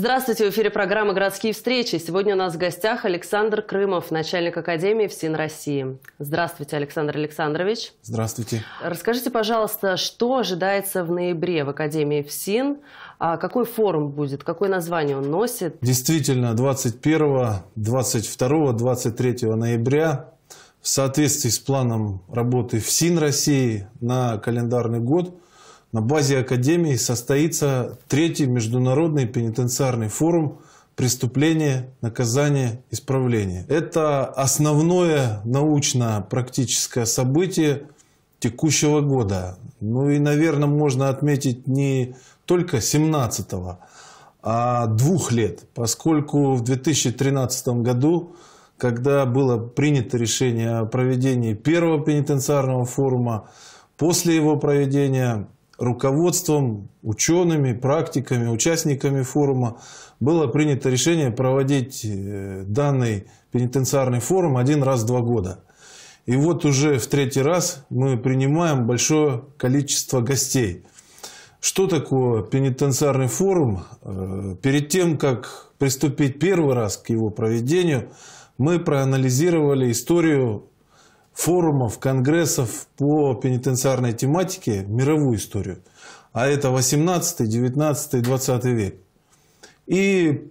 Здравствуйте, в эфире программы «Городские встречи». Сегодня у нас в гостях Александр Крымов, начальник Академии ФСИН России. Здравствуйте, Александр Александрович. Здравствуйте. Расскажите, пожалуйста, что ожидается в ноябре в Академии ФСИН? А какой форум будет? Какое название он носит? Действительно, 21, 22, 23 ноября в соответствии с планом работы ФСИН России на календарный год – на базе Академии состоится третий международный пенитенциарный форум «Преступление, наказание, исправление». Это основное научно-практическое событие текущего года. Ну и, наверное, можно отметить не только 17-го, а двух лет, поскольку в 2013 году, когда было принято решение о проведении первого пенитенциарного форума, после его проведения руководством, учеными, практиками, участниками форума было принято решение проводить э, данный пенитенциарный форум один раз в два года. И вот уже в третий раз мы принимаем большое количество гостей. Что такое пенитенциарный форум? Э, перед тем, как приступить первый раз к его проведению, мы проанализировали историю форумов, конгрессов по пенитенциарной тематике в мировую историю. А это 18, 19, 20 век. И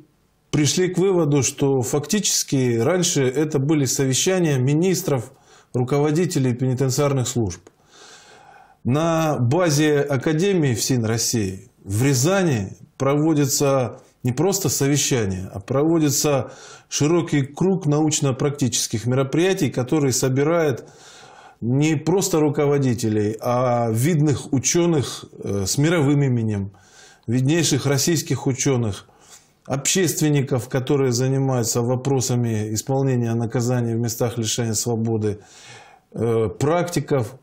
пришли к выводу, что фактически раньше это были совещания министров, руководителей пенитенциарных служб. На базе Академии в России в Рязани проводится не просто совещание, а проводится широкий круг научно-практических мероприятий, которые собирают не просто руководителей, а видных ученых э, с мировым именем, виднейших российских ученых, общественников, которые занимаются вопросами исполнения наказаний в местах лишения свободы, э, практиков.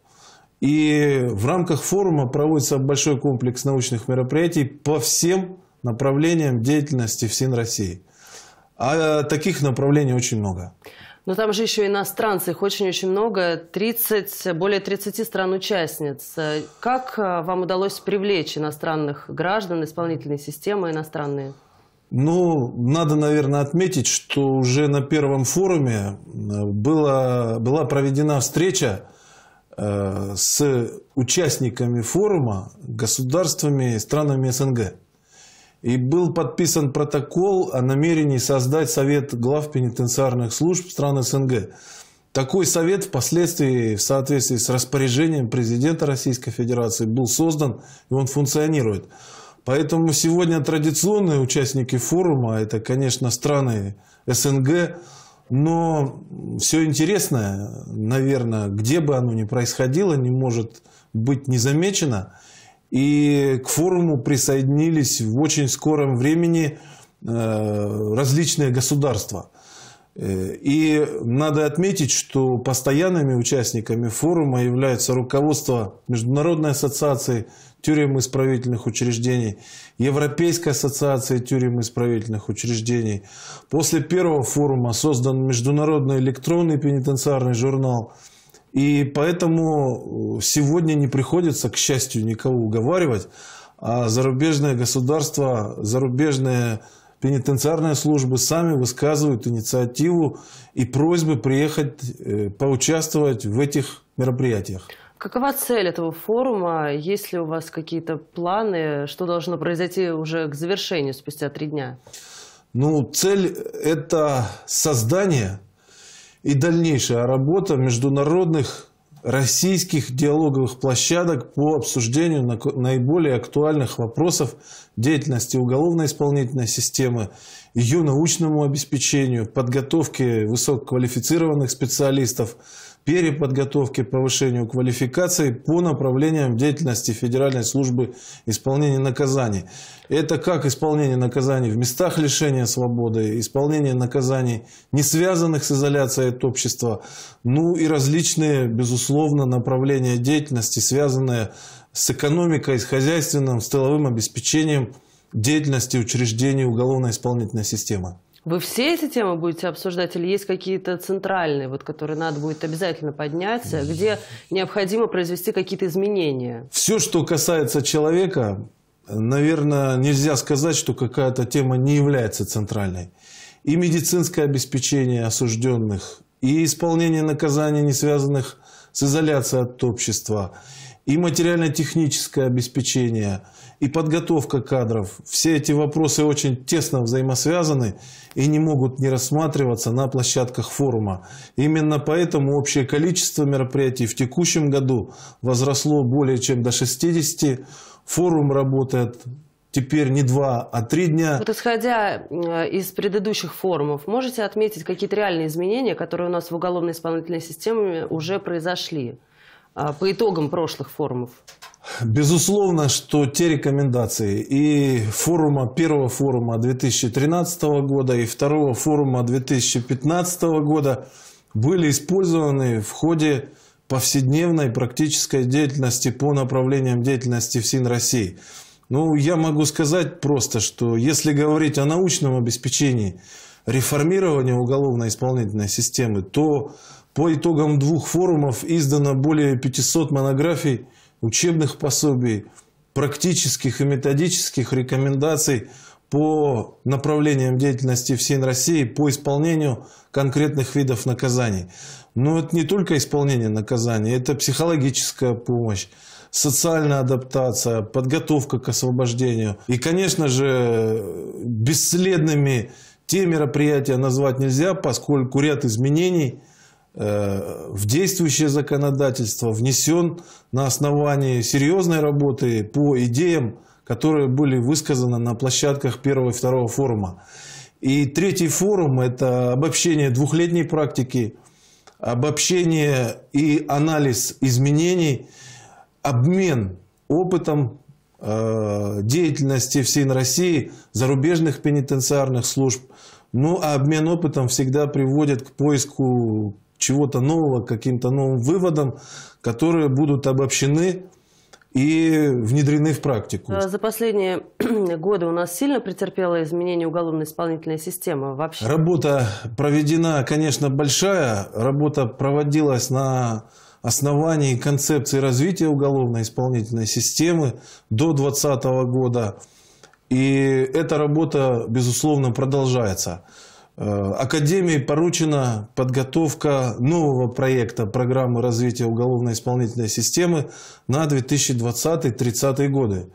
И в рамках форума проводится большой комплекс научных мероприятий по всем направлениям деятельности ФСИН России. А э, таких направлений очень много. Но там же еще иностранцы, их очень-очень много, 30, более 30 стран-участниц. Как э, вам удалось привлечь иностранных граждан, исполнительные системы иностранные? Ну, надо, наверное, отметить, что уже на первом форуме э, была, была проведена встреча с участниками форума, государствами и странами СНГ. И был подписан протокол о намерении создать Совет глав пенитенциарных служб стран СНГ. Такой совет впоследствии в соответствии с распоряжением президента Российской Федерации был создан, и он функционирует. Поэтому сегодня традиционные участники форума а – это, конечно, страны СНГ, но все интересное, наверное, где бы оно ни происходило, не может быть незамечено – и к форуму присоединились в очень скором времени э, различные государства. Э, и надо отметить, что постоянными участниками форума являются руководство Международной ассоциации тюрем исправительных учреждений, Европейской ассоциации тюрем исправительных учреждений. После первого форума создан международный электронный пенитенциарный журнал – и поэтому э, сегодня не приходится, к счастью, никого уговаривать, а зарубежные государства, зарубежные пенитенциарные службы сами высказывают инициативу и просьбы приехать, э, поучаствовать в этих мероприятиях. Какова цель этого форума? Есть ли у вас какие-то планы? Что должно произойти уже к завершению спустя три дня? Ну, цель – это создание и дальнейшая работа международных российских диалоговых площадок по обсуждению наиболее актуальных вопросов деятельности уголовно-исполнительной системы, ее научному обеспечению, подготовке высококвалифицированных специалистов – переподготовке, повышению квалификации по направлениям деятельности Федеральной службы исполнения наказаний. Это как исполнение наказаний в местах лишения свободы, исполнение наказаний, не связанных с изоляцией от общества, ну и различные, безусловно, направления деятельности, связанные с экономикой, с хозяйственным, с тыловым обеспечением деятельности учреждений уголовно-исполнительной системы. Вы все эти темы будете обсуждать или есть какие-то центральные, вот, которые надо будет обязательно поднять, где необходимо произвести какие-то изменения? Все, что касается человека, наверное, нельзя сказать, что какая-то тема не является центральной. И медицинское обеспечение осужденных, и исполнение наказаний, не связанных с изоляцией от общества – и материально-техническое обеспечение, и подготовка кадров. Все эти вопросы очень тесно взаимосвязаны и не могут не рассматриваться на площадках форума. Именно поэтому общее количество мероприятий в текущем году возросло более чем до 60. Форум работает теперь не два, а три дня. Вот исходя э, из предыдущих форумов, можете отметить какие-то реальные изменения, которые у нас в уголовно-исполнительной системе уже произошли? А, по итогам прошлых форумов? Безусловно, что те рекомендации и форума, первого форума 2013 года и второго форума 2015 года были использованы в ходе повседневной практической деятельности по направлениям деятельности ФСИН России. Ну, я могу сказать просто, что если говорить о научном обеспечении реформирования уголовно-исполнительной системы, то по итогам двух форумов издано более 500 монографий, учебных пособий, практических и методических рекомендаций по направлениям деятельности всей России по исполнению конкретных видов наказаний. Но это не только исполнение наказаний, это психологическая помощь, социальная адаптация, подготовка к освобождению. И, конечно же, бесследными те мероприятия назвать нельзя, поскольку ряд изменений – Э, в действующее законодательство внесен на основании серьезной работы по идеям, которые были высказаны на площадках первого и второго форума. И третий форум – это обобщение двухлетней практики, обобщение и анализ изменений, обмен опытом э, деятельности всей России, зарубежных пенитенциарных служб. Ну, а обмен опытом всегда приводит к поиску чего-то нового, каким-то новым выводам, которые будут обобщены и внедрены в практику. Э, за последние годы у нас сильно претерпела изменение уголовно-исполнительная система вообще? Работа проведена, конечно, большая. Работа проводилась на основании концепции развития уголовно-исполнительной системы до 2020 года. И эта работа, безусловно, продолжается. Э, Академии поручена подготовка нового проекта программы развития уголовно-исполнительной системы на 2020-30 годы.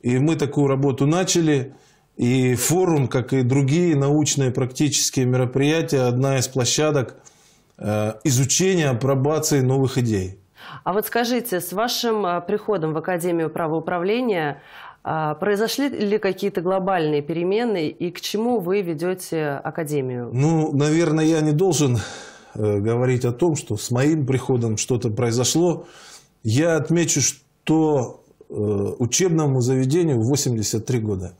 И мы такую работу начали. И форум, как и другие научные практические мероприятия, одна из площадок э, изучения апробации новых идей. А вот скажите, с вашим э, приходом в Академию правоуправления а, произошли ли какие-то глобальные перемены и к чему вы ведете Академию? Ну, наверное, я не должен э, говорить о том, что с моим приходом что-то произошло. Я отмечу, что э, учебному заведению 83 года.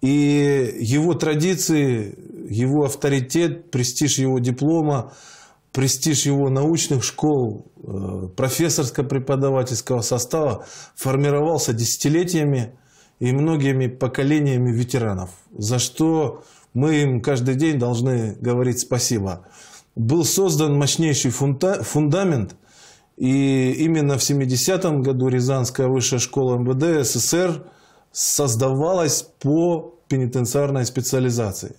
И его традиции, его авторитет, престиж его диплома, престиж его научных школ, э, профессорско-преподавательского состава формировался десятилетиями и многими поколениями ветеранов, за что мы им каждый день должны говорить спасибо. Был создан мощнейший фунта, фундамент, и именно в 70-м году Рязанская высшая школа МВД СССР создавалась по пенитенциарной специализации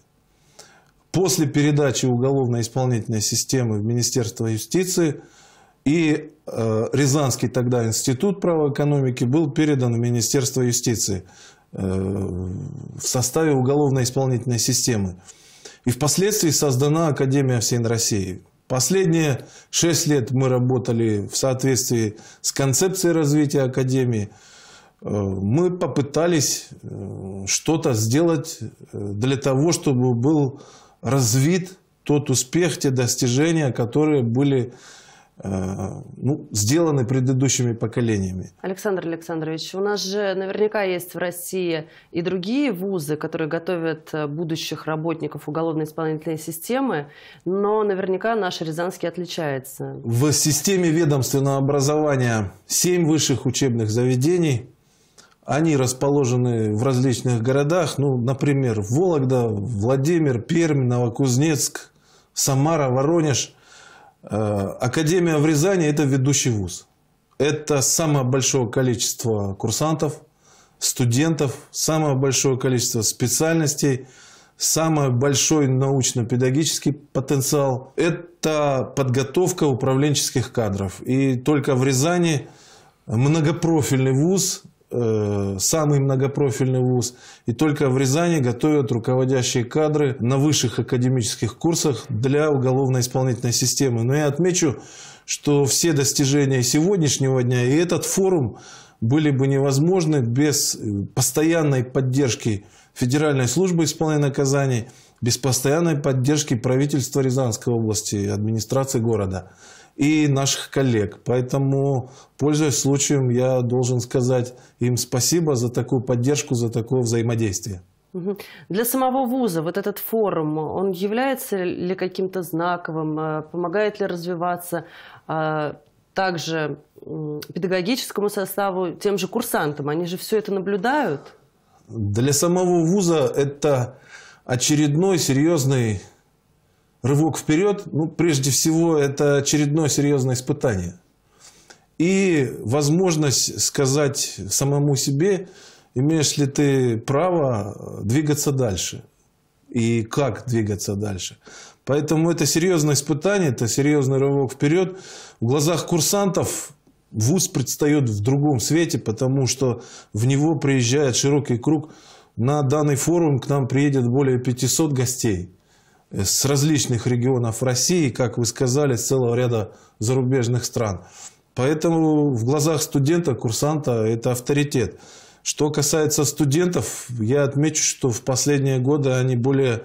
после передачи уголовно-исполнительной системы в Министерство юстиции и э, Рязанский тогда Институт правоэкономики был передан в Министерство юстиции э, в составе уголовно-исполнительной системы. И впоследствии создана Академия всей России. Последние шесть лет мы работали в соответствии с концепцией развития Академии. Э, мы попытались э, что-то сделать э, для того, чтобы был развит тот успех, те достижения, которые были э, ну, сделаны предыдущими поколениями. Александр Александрович, у нас же наверняка есть в России и другие вузы, которые готовят э, будущих работников уголовно-исполнительной системы, но наверняка наш Рязанский отличается. В системе ведомственного образования 7 высших учебных заведений – они расположены в различных городах, ну, например, Вологда, Владимир, Пермь, Новокузнецк, Самара, Воронеж. Э, Академия в Рязани – это ведущий вуз. Это самое большое количество курсантов, студентов, самое большое количество специальностей, самый большой научно-педагогический потенциал – это подготовка управленческих кадров. И только в Рязани многопрофильный вуз – Э, самый многопрофильный вуз. И только в Рязани готовят руководящие кадры на высших академических курсах для уголовно-исполнительной системы. Но я отмечу, что все достижения сегодняшнего дня и этот форум были бы невозможны без э, постоянной поддержки Федеральной службы исполнения наказаний, без постоянной поддержки правительства Рязанской области, и администрации города и наших коллег. Поэтому, пользуясь случаем, я должен сказать им спасибо за такую поддержку, за такое взаимодействие. Для самого вуза вот этот форум, он является ли каким-то знаковым, э, помогает ли развиваться э, также педагогическому составу, тем же курсантам? Они же все это наблюдают? Для самого вуза это очередной серьезный рывок вперед, ну, прежде всего, это очередное серьезное испытание. И возможность сказать самому себе, имеешь ли ты право э, двигаться дальше и как двигаться дальше. Поэтому это серьезное испытание, это серьезный рывок вперед. В глазах курсантов вуз предстает в другом свете, потому что в него приезжает широкий круг. На данный форум к нам приедет более 500 гостей – Э, с различных регионов России, как вы сказали, с целого ряда зарубежных стран. Поэтому в глазах студента, курсанта это авторитет. Что касается студентов, я отмечу, что в последние годы они более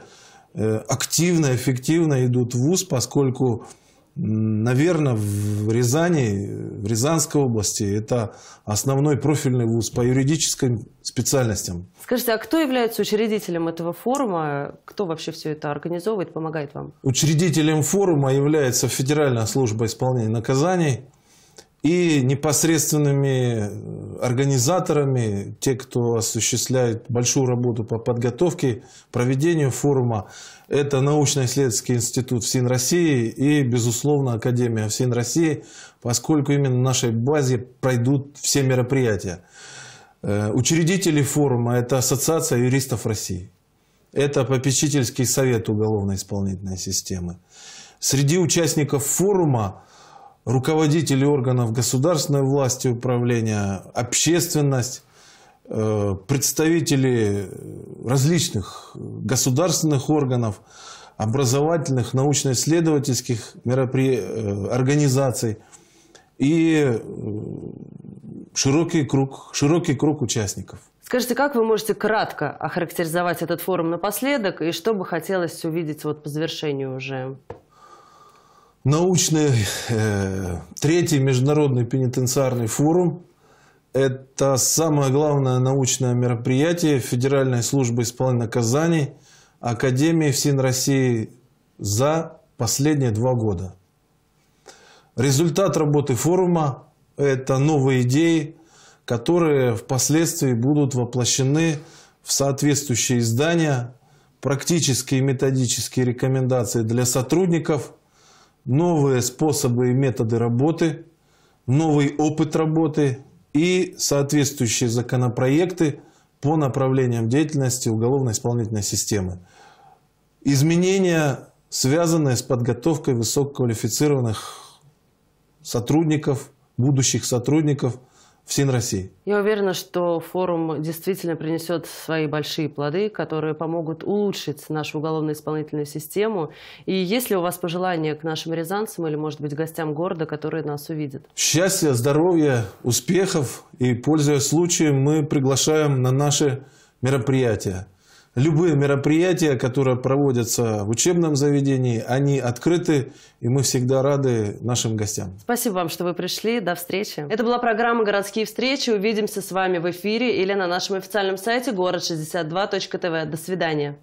э, активно, эффективно идут в ВУЗ, поскольку Наверное, в Рязани, в Рязанской области это основной профильный вуз по юридическим специальностям. Скажите, а кто является учредителем этого форума? Кто вообще все это организовывает, помогает вам? Учредителем форума является Федеральная служба исполнения наказаний и непосредственными э, организаторами, те, кто осуществляет большую работу по подготовке, проведению форума. Это научно-исследовательский институт ВСИН России и, безусловно, Академия ВСИН России, поскольку именно на нашей базе пройдут все мероприятия. Э, учредители форума – это Ассоциация юристов России. Это попечительский совет уголовно-исполнительной системы. Среди участников форума – руководители органов государственной власти управления, общественность, э, представители различных государственных органов, образовательных, научно-исследовательских меропри... Э, организаций и э, широкий круг, широкий круг участников. Скажите, как вы можете кратко охарактеризовать этот форум напоследок и что бы хотелось увидеть вот по завершению уже научный э, третий международный пенитенциарный форум. Это самое главное научное мероприятие Федеральной службы исполнения наказаний Академии ФСИН России за последние два года. Результат работы форума – это новые идеи, которые впоследствии будут воплощены в соответствующие издания, практические и методические рекомендации для сотрудников – новые способы и методы работы, новый опыт работы и соответствующие законопроекты по направлениям деятельности уголовно-исполнительной системы. Изменения, связанные с подготовкой высококвалифицированных сотрудников, будущих сотрудников – СИН России. Я уверена, что форум действительно принесет свои большие плоды, которые помогут улучшить нашу уголовно-исполнительную систему. И если у вас пожелания к нашим рязанцам или, может быть, гостям города, которые нас увидят? Счастья, здоровья, успехов. И, пользуясь случаем, мы приглашаем на наши мероприятия – любые мероприятия, которые проводятся в учебном заведении, они открыты, и мы всегда рады нашим гостям. Спасибо вам, что вы пришли. До встречи. Это была программа «Городские встречи». Увидимся с вами в эфире или на нашем официальном сайте город62.тв. До свидания.